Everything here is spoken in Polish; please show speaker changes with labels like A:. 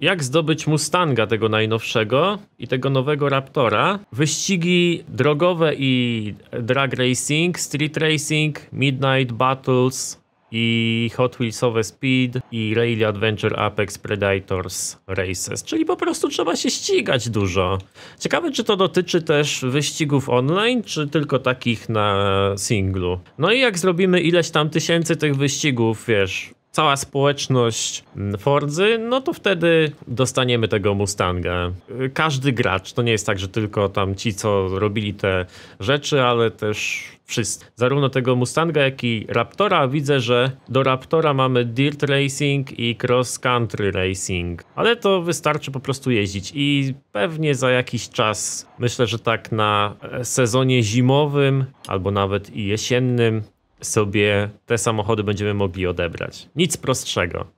A: Jak zdobyć Mustanga tego najnowszego i tego nowego Raptora? Wyścigi drogowe i drag racing, street racing, midnight battles i Hot Wheelsowe Speed i Rally Adventure Apex Predators Races. Czyli po prostu trzeba się ścigać dużo. Ciekawe, czy to dotyczy też wyścigów online, czy tylko takich na singlu. No i jak zrobimy ileś tam tysięcy tych wyścigów, wiesz, cała społeczność mm, Fordzy, no to wtedy dostaniemy tego Mustanga. Każdy gracz, to nie jest tak, że tylko tam ci, co robili te rzeczy, ale też wszyscy. Zarówno tego Mustanga, jak i Raptora. Widzę, że do Raptora mamy Dirt Racing i Cross Country Racing, ale to wystarczy po prostu jeździć i pewnie za jakiś czas, myślę, że tak na sezonie zimowym albo nawet i jesiennym, sobie te samochody będziemy mogli odebrać. Nic prostszego.